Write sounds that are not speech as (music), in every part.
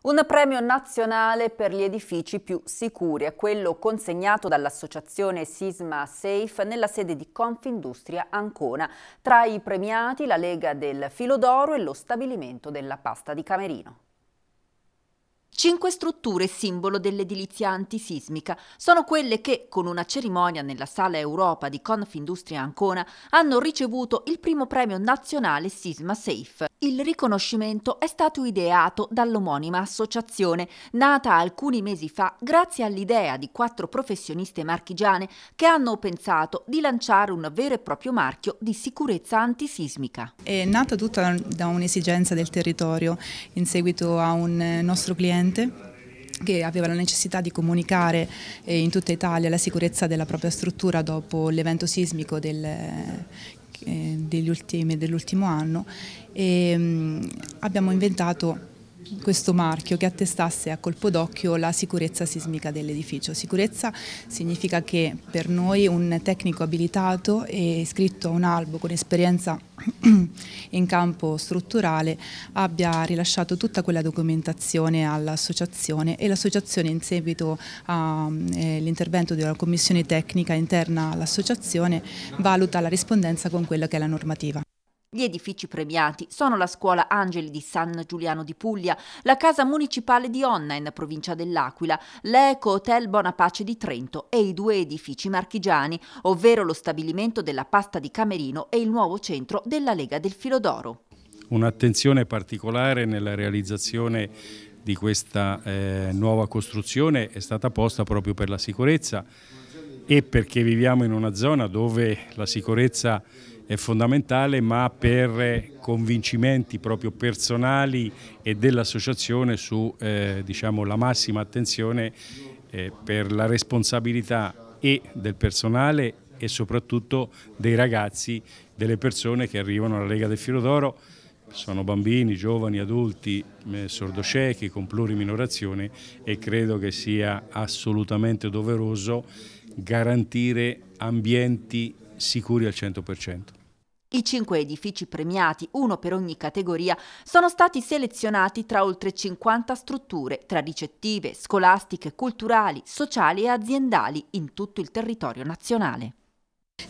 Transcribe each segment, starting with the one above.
Un premio nazionale per gli edifici più sicuri è quello consegnato dall'associazione Sisma Safe nella sede di Confindustria Ancona. Tra i premiati la Lega del Filo d'Oro e lo stabilimento della pasta di Camerino. Cinque strutture simbolo dell'edilizia antisismica sono quelle che, con una cerimonia nella Sala Europa di Confindustria Ancona, hanno ricevuto il primo premio nazionale Sisma Safe. Il riconoscimento è stato ideato dall'omonima associazione, nata alcuni mesi fa grazie all'idea di quattro professioniste marchigiane che hanno pensato di lanciare un vero e proprio marchio di sicurezza antisismica. È nata tutta da un'esigenza del territorio in seguito a un eh, nostro cliente cliente che aveva la necessità di comunicare eh, in tutta Italia la sicurezza della propria struttura dopo l'evento sismico del, eh, dell'ultimo anno e mm, abbiamo inventato questo marchio che attestasse a colpo d'occhio la sicurezza sismica dell'edificio. Sicurezza significa che per noi un tecnico abilitato e iscritto a un albo con esperienza (clears throat) in campo strutturale abbia rilasciato tutta quella documentazione all'associazione e l'associazione in seguito all'intervento mm, eh, della commissione tecnica interna all'associazione valuta la rispondenza con quella che è la normativa. Gli edifici premiati sono la scuola Angeli di San Giuliano di Puglia, la casa municipale di Onna in provincia dell'Aquila, l'Eco Hotel Bonapace di Trento e i due edifici marchigiani, ovvero lo stabilimento della pasta di Camerino e il nuovo centro della Lega del Filodoro. Un'attenzione particolare nella realizzazione di questa eh, nuova costruzione è stata posta proprio per la sicurezza e perché viviamo in una zona dove la sicurezza è fondamentale ma per convincimenti proprio personali e dell'associazione su eh, diciamo, la massima attenzione eh, per la responsabilità e del personale e soprattutto dei ragazzi, delle persone che arrivano alla Lega del Filo d'Oro, sono bambini, giovani, adulti, eh, sordociechi, con pluriminorazione e credo che sia assolutamente doveroso garantire ambienti sicuri al 100%. I cinque edifici premiati, uno per ogni categoria, sono stati selezionati tra oltre 50 strutture, tra ricettive, scolastiche, culturali, sociali e aziendali in tutto il territorio nazionale.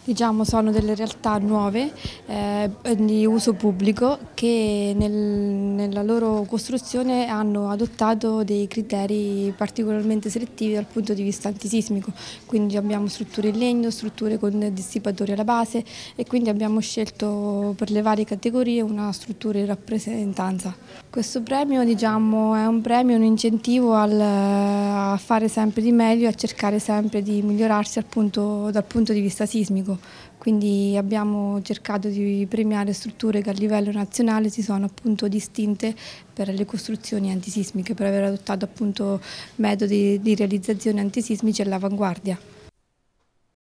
Diciamo sono delle realtà nuove eh, di uso pubblico che nel, nella loro costruzione hanno adottato dei criteri particolarmente selettivi dal punto di vista antisismico, quindi abbiamo strutture in legno, strutture con dissipatori alla base e quindi abbiamo scelto per le varie categorie una struttura in rappresentanza. Questo premio diciamo, è un premio, un incentivo al, a fare sempre di meglio, a cercare sempre di migliorarsi appunto, dal punto di vista sismico economico, quindi abbiamo cercato di premiare strutture che a livello nazionale si sono appunto distinte per le costruzioni antisismiche, per aver adottato appunto metodi di realizzazione antisismici all'avanguardia.